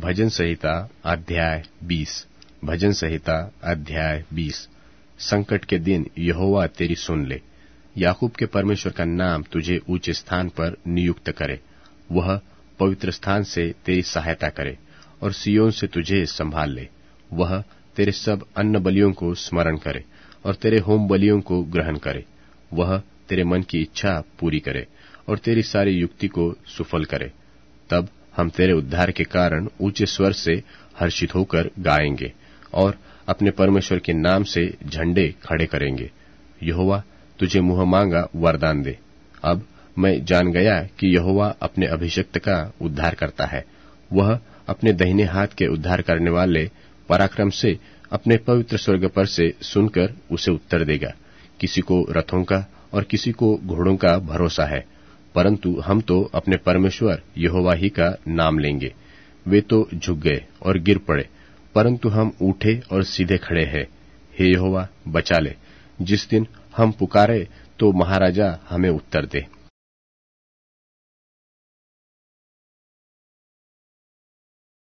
भजन संहिता अध्याय 20 भजन संहिता अध्याय 20 संकट के दिन यहोवा तेरी सुन ले याकूब के परमेश्वर का नाम तुझे ऊंचे स्थान पर नियुक्त करे वह पवित्र स्थान से तेरी सहायता करे और सियोन से तुझे संभाल ले वह तेरे सब अन्न बलियों को स्मरण करे और तेरे होम बलियों को ग्रहण करे वह तेरे मन की इच्छा पूरी करे और तेरी सारी युक्ति को सुफल करे तब हम तेरे उद्धार के कारण ऊंचे स्वर से हर्षित होकर गाएंगे और अपने परमेश्वर के नाम से झंडे खड़े करेंगे यहोवा तुझे मुंह मांगा वरदान दे अब मैं जान गया कि यहोवा अपने अभिषिक्त का उद्धार करता है वह अपने दहिने हाथ के उद्धार करने वाले पराक्रम से अपने पवित्र स्वर्ग पर से सुनकर उसे उत्तर देगा किसी को रथों का और किसी को घोड़ों का भरोसा है परंतु हम तो अपने परमेश्वर यहोवा ही का नाम लेंगे वे तो झुक गए और गिर पड़े परंतु हम उठे और सीधे खड़े हैं हे यहोवा बचा ले जिस दिन हम पुकारे तो महाराजा हमें उत्तर दे